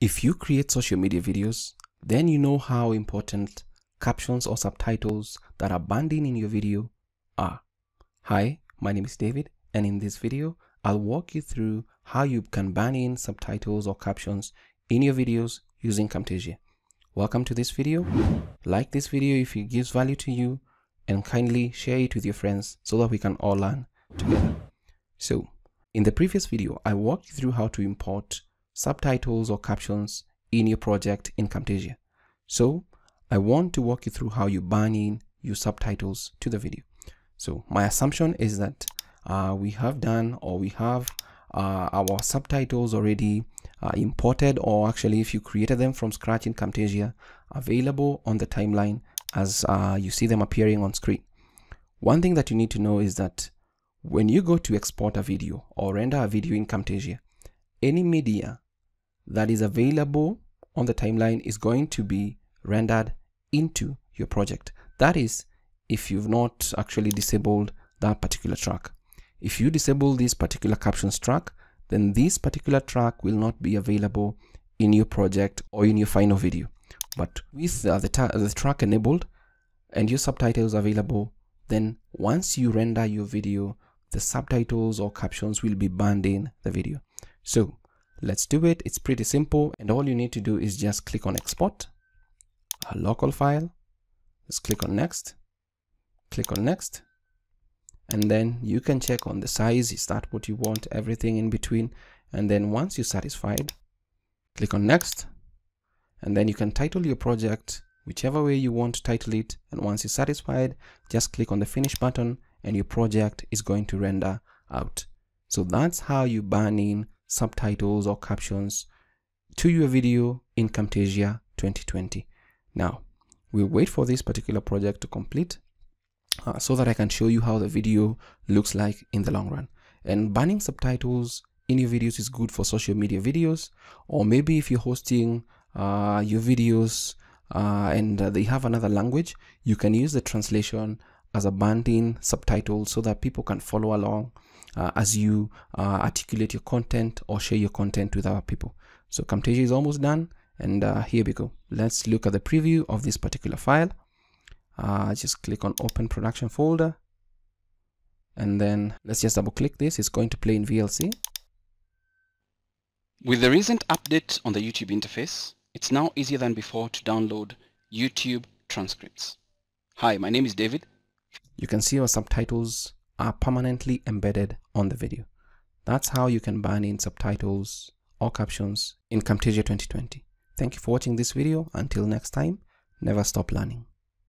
If you create social media videos, then you know how important captions or subtitles that are banded in your video are. Hi, my name is David and in this video, I'll walk you through how you can ban in subtitles or captions in your videos using Camtasia. Welcome to this video. Like this video if it gives value to you and kindly share it with your friends so that we can all learn together. So, in the previous video, I walked you through how to import subtitles or captions in your project in Camtasia. So I want to walk you through how you burn in your subtitles to the video. So my assumption is that uh, we have done or we have uh, our subtitles already uh, imported or actually if you created them from scratch in Camtasia available on the timeline as uh, you see them appearing on screen. One thing that you need to know is that when you go to export a video or render a video in Camtasia, any media that is available on the timeline is going to be rendered into your project. That is if you've not actually disabled that particular track. If you disable this particular captions track, then this particular track will not be available in your project or in your final video. But with uh, the, the track enabled and your subtitles available, then once you render your video, the subtitles or captions will be burned in the video. So Let's do it. It's pretty simple. And all you need to do is just click on export, a local file. Let's click on next, click on next. And then you can check on the size. Is that what you want? Everything in between. And then once you're satisfied, click on next. And then you can title your project whichever way you want to title it. And once you're satisfied, just click on the finish button and your project is going to render out. So that's how you burn in subtitles or captions to your video in Camtasia 2020. Now, we'll wait for this particular project to complete uh, so that I can show you how the video looks like in the long run. And banning subtitles in your videos is good for social media videos, or maybe if you're hosting uh, your videos uh, and uh, they have another language, you can use the translation as a band subtitle so that people can follow along uh, as you uh, articulate your content or share your content with other people. So Camtasia is almost done and uh, here we go. Let's look at the preview of this particular file. Uh, just click on open production folder and then let's just double click this. It's going to play in VLC. With the recent update on the YouTube interface, it's now easier than before to download YouTube transcripts. Hi, my name is David. You can see our subtitles are permanently embedded on the video. That's how you can bind in subtitles or captions in Camtasia 2020. Thank you for watching this video. Until next time, never stop learning.